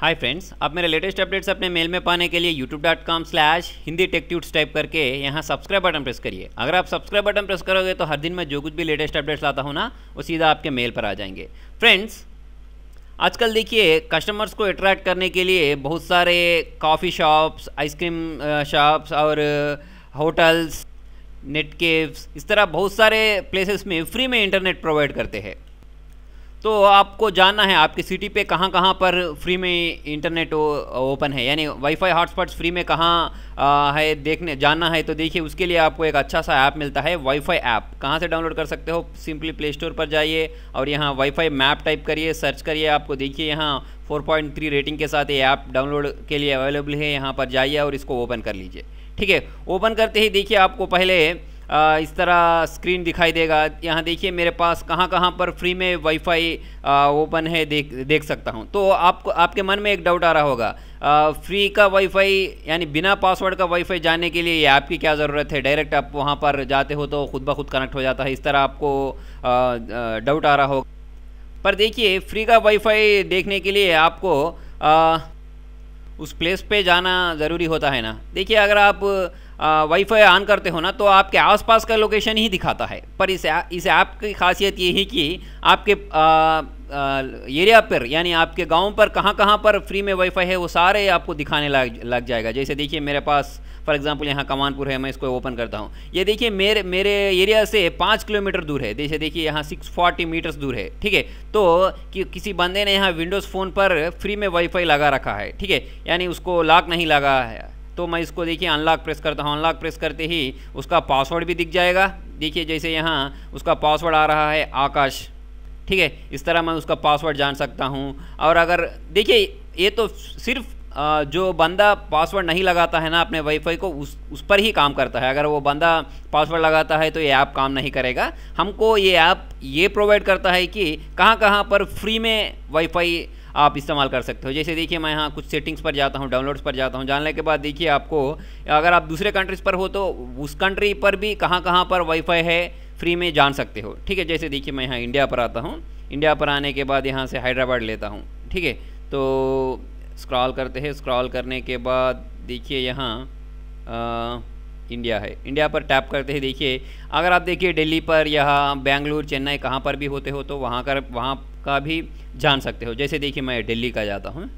hi friends आप मेरे latest updates अपने मेल में पाने के लिए YouTube dot com slash Hindi techtutes type करके यहाँ सब्सक्राइब बटन प्रेस करिए अगर आप सब्सक्राइब बटन प्रेस करोगे तो हर दिन मैं जो कुछ भी लेटेस्ट अपडेट्स लाता हूँ ना वो सीधा आपके मेल पर आ जाएंगे फ्रेंड्स आजकल देखिए कस्टमर्स को अट्रैक्ट करने के लिए बहुत सारे कॉफ़ी शॉप्स आइसक्रीम शॉप्स और होटल्स नेट केव्स इस तरह बहुत सारे प्लेसेस में फ्री में इंटरनेट प्रोवाइड करते हैं तो आपको जानना है आपकी सिटी पे कहाँ कहाँ पर फ्री में इंटरनेट ओपन है यानी वाईफाई हॉटस्पॉट्स फ्री में कहाँ है देखने जानना है तो देखिए उसके लिए आपको एक अच्छा सा ऐप मिलता है वाईफाई ऐप कहाँ से डाउनलोड कर सकते हो सिंपली प्ले स्टोर पर जाइए और यहाँ वाईफाई मैप टाइप करिए सर्च करिए आपको देखिए यहाँ 4.3 रेटिंग के साथ ये ऐप डाउनलोड के लिए अवेलेबल है यहाँ पर जाइए और इसको ओपन कर लीजिए ठीक है ओपन करते ही देखिए आपको पहले इस तरह स्क्रीन दिखाई देगा यहाँ देखिए मेरे पास कहाँ कहाँ पर फ्री में वाईफाई ओपन है देख देख सकता हूँ तो आपको आपके मन में एक डाउट आ रहा होगा आ, फ्री का वाईफाई यानी बिना पासवर्ड का वाईफाई जाने के लिए आपकी क्या ज़रूरत है डायरेक्ट आप वहाँ पर जाते हो तो खुद ब खुद कनेक्ट हो जाता है इस तरह आपको डाउट आ रहा होगा पर देखिए फ्री का वाईफाई देखने के लिए आपको आ, उस प्लेस पे जाना ज़रूरी होता है ना देखिए अगर आप वाईफाई ऑन करते हो ना तो आपके आसपास का लोकेशन ही दिखाता है पर इस इस ऐप की खासियत ये है कि आपके एरिया पर यानी आपके गांव पर कहाँ कहाँ पर फ्री में वाईफाई है वो सारे आपको दिखाने लग लग जाएगा जैसे देखिए मेरे पास फॉर एग्जाम्पल यहाँ कमानपुर है मैं इसको ओपन करता हूँ ये देखिए मेरे मेरे एरिया से पाँच किलोमीटर दूर है जैसे देखिए यहाँ सिक्स फोर्टी मीटर्स दूर है ठीक है तो कि, किसी बंदे ने यहाँ विंडोज़ फ़ोन पर फ्री में वाईफाई लगा रखा है ठीक है यानी उसको लॉक नहीं लगा है तो मैं इसको देखिए अनलॉक प्रेस करता हूँ अनलॉक प्रेस करते ही उसका पासवर्ड भी दिख जाएगा देखिए जैसे यहाँ उसका पासवर्ड आ रहा है आकाश ठीक है इस तरह मैं उसका पासवर्ड जान सकता हूँ और अगर देखिए ये तो सिर्फ जो बंदा पासवर्ड नहीं लगाता है ना अपने वाईफाई को उस उस पर ही काम करता है अगर वो बंदा पासवर्ड लगाता है तो ये ऐप काम नहीं करेगा हमको ये ऐप ये प्रोवाइड करता है कि कहाँ कहाँ पर फ्री में वाईफाई आप इस्तेमाल कर सकते हो जैसे देखिए मैं यहाँ कुछ सेटिंग्स पर जाता हूँ डाउनलोड्स पर जाता हूँ जानने के बाद देखिए आपको अगर आप दूसरे कंट्रीज़ पर हो तो उस कंट्री पर भी कहाँ कहाँ पर वाईफाई है फ्री में जान सकते हो ठीक है जैसे देखिए मैं यहाँ इंडिया पर आता हूँ इंडिया पर आने के बाद यहाँ से हैदराबाद लेता हूँ ठीक है तो स्क्रॉल करते हैं स्क्रॉल करने के बाद देखिए यहाँ इंडिया है इंडिया पर टैप करते हैं देखिए अगर आप देखिए दिल्ली पर यहाँ बेंगलुरु चेन्नई कहाँ पर भी होते हो तो वहाँ कर वहाँ का भी जान सकते हो जैसे देखिए मैं दिल्ली का जाता हूँ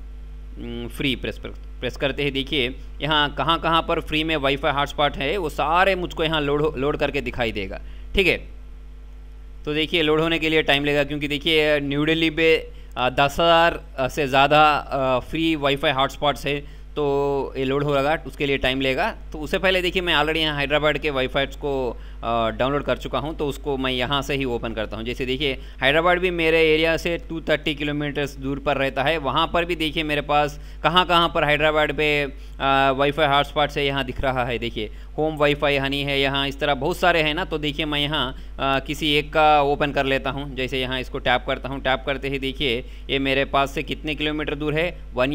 फ्री प्रेस पर प्रेस करते ही देखिए यहाँ कहाँ कहाँ पर फ्री में वाईफाई हॉटस्पॉट है वो सारे मुझको यहाँ लोड लोड करके दिखाई देगा ठीक है तो देखिए लोड होने के लिए टाइम लगेगा क्योंकि देखिए न्यू दिल्ली पे दस हज़ार से ज़्यादा फ्री वाईफाई हॉटस्पॉट्स है तो ये लोड होगा उसके लिए टाइम लेगा तो उससे पहले देखिए मैं ऑलरेडी यहाँ हैदराबाद के वाईफाइट्स को डाउनलोड कर चुका हूँ तो उसको मैं यहाँ से ही ओपन करता हूँ जैसे देखिए हैदराबाद भी मेरे एरिया से 230 किलोमीटर्स दूर पर रहता है वहाँ पर भी देखिए मेरे पास कहाँ कहाँ पर हैदराबाद पे वाईफाई हॉटस्पॉट से यहाँ दिख रहा है देखिए होम वाईफाई हनी है यहाँ इस तरह बहुत सारे हैं ना तो देखिए मैं यहाँ किसी एक का ओपन कर लेता हूँ जैसे यहाँ इसको टैप करता हूँ टैप करते ही देखिए ये मेरे पास से कितने किलोमीटर दूर है वन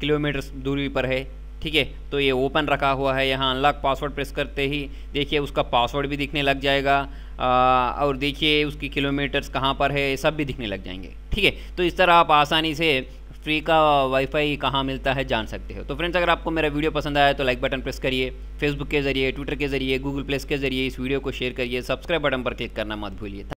किलोमीटर दूरी पर है ठीक है तो ये ओपन रखा हुआ है यहाँ अनलॉक पासवर्ड प्रेस करते ही देखिए उसका पासवर्ड भी दिखने लग जाएगा आ, और देखिए उसकी किलोमीटर्स कहाँ पर है सब भी दिखने लग जाएंगे ठीक है तो इस तरह आप आसानी से फ्री का वाईफाई कहाँ मिलता है जान सकते हो तो फ्रेंड्स अगर आपको मेरा वीडियो पसंद आया तो लाइक बटन प्रेस करिए फेसबुक के जरिए ट्विटर के जरिए गूगल प्लेस के जरिए इस वीडियो को शेयर करिए सब्सक्राइब बटन पर क्लिक करना मत भूलिए